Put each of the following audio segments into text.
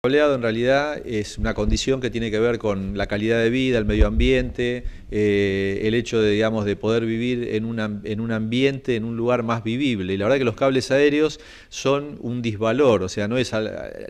El Cableado en realidad es una condición que tiene que ver con la calidad de vida, el medio ambiente, eh, el hecho de, digamos, de poder vivir en, una, en un ambiente, en un lugar más vivible. Y la verdad que los cables aéreos son un disvalor, o sea, no es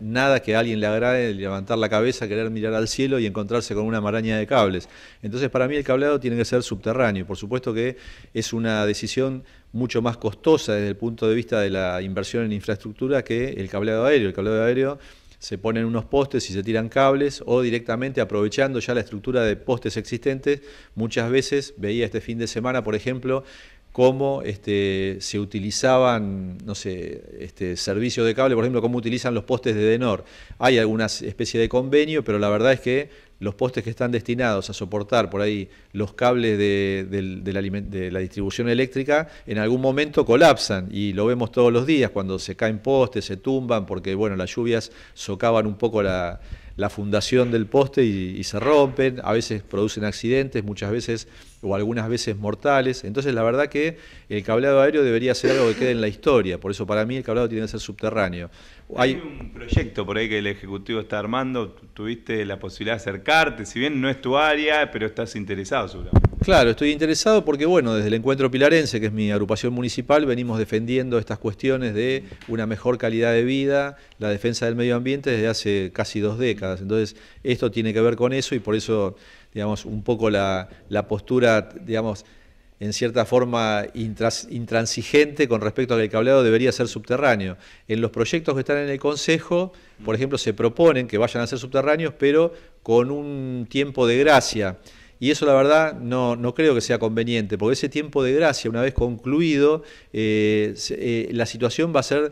nada que a alguien le agrade levantar la cabeza, querer mirar al cielo y encontrarse con una maraña de cables. Entonces, para mí el cableado tiene que ser subterráneo. Por supuesto que es una decisión mucho más costosa desde el punto de vista de la inversión en infraestructura que el cableado aéreo. El cableado aéreo se ponen unos postes y se tiran cables o directamente aprovechando ya la estructura de postes existentes. Muchas veces veía este fin de semana, por ejemplo, cómo este, se utilizaban, no sé, este, servicios de cable, por ejemplo, cómo utilizan los postes de Denor. Hay alguna especie de convenio, pero la verdad es que los postes que están destinados a soportar por ahí los cables de, la, distribución eléctrica, en algún momento colapsan y lo vemos todos los días cuando se caen postes, se tumban, porque bueno, las lluvias socavan un poco la, la fundación del poste y, se rompen, a veces producen accidentes, muchas veces o algunas veces mortales. Entonces la verdad que el cableado aéreo debería ser algo que quede en la historia, por eso para mí el cableado tiene que ser subterráneo. Hay, Hay un proyecto por ahí que el Ejecutivo está armando, tuviste la posibilidad de acercarte, si bien no es tu área, pero estás interesado seguramente. Claro, estoy interesado porque, bueno, desde el Encuentro Pilarense, que es mi agrupación municipal, venimos defendiendo estas cuestiones de una mejor calidad de vida, la defensa del medio ambiente desde hace casi dos décadas. Entonces, esto tiene que ver con eso y por eso, digamos, un poco la, postura, digamos, en cierta forma intransigente con respecto a que el cableado debería ser subterráneo. En los proyectos que están en el Consejo, por ejemplo, se proponen que vayan a ser subterráneos, pero con un tiempo de gracia y eso la verdad no, no creo que sea conveniente, porque ese tiempo de gracia, una vez concluido, eh, eh, la situación va a ser...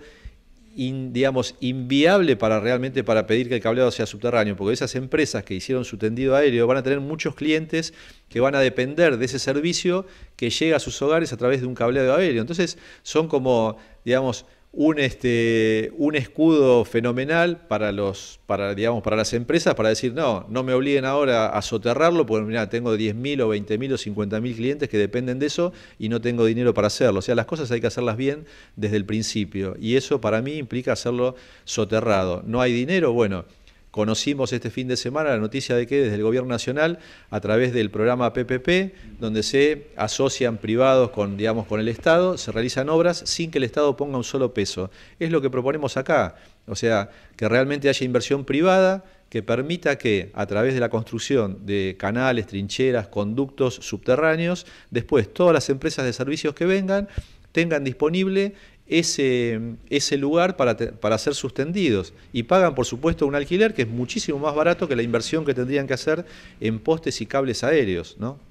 digamos, inviable para realmente para pedir que el cableado sea subterráneo, porque esas empresas que hicieron su tendido aéreo van a tener muchos clientes que van a depender de ese servicio que llega a sus hogares a través de un cableado aéreo. Entonces son como, digamos, un, este, un escudo fenomenal para, los, para, digamos, para las empresas para decir, no, no me obliguen ahora a soterrarlo, porque mira, tengo 10.000 o 20.000 o 50.000 clientes que dependen de eso y no tengo dinero para hacerlo. O sea, las cosas hay que hacerlas bien desde el principio y eso para mí implica hacerlo soterrado. No hay dinero, bueno, Conocimos este fin de semana la noticia de que desde el Gobierno Nacional, a través del programa PPP, donde se asocian privados con, digamos, con el Estado, se realizan obras sin que el Estado ponga un solo peso. Es lo que proponemos acá, o sea, que realmente haya inversión privada que permita que a través de la construcción de canales, trincheras, conductos subterráneos, después todas las empresas de servicios que vengan tengan disponible ese, lugar para, para ser sustendidos y pagan por supuesto un alquiler que es muchísimo más barato que la inversión que tendrían que hacer en postes y cables aéreos. ¿no?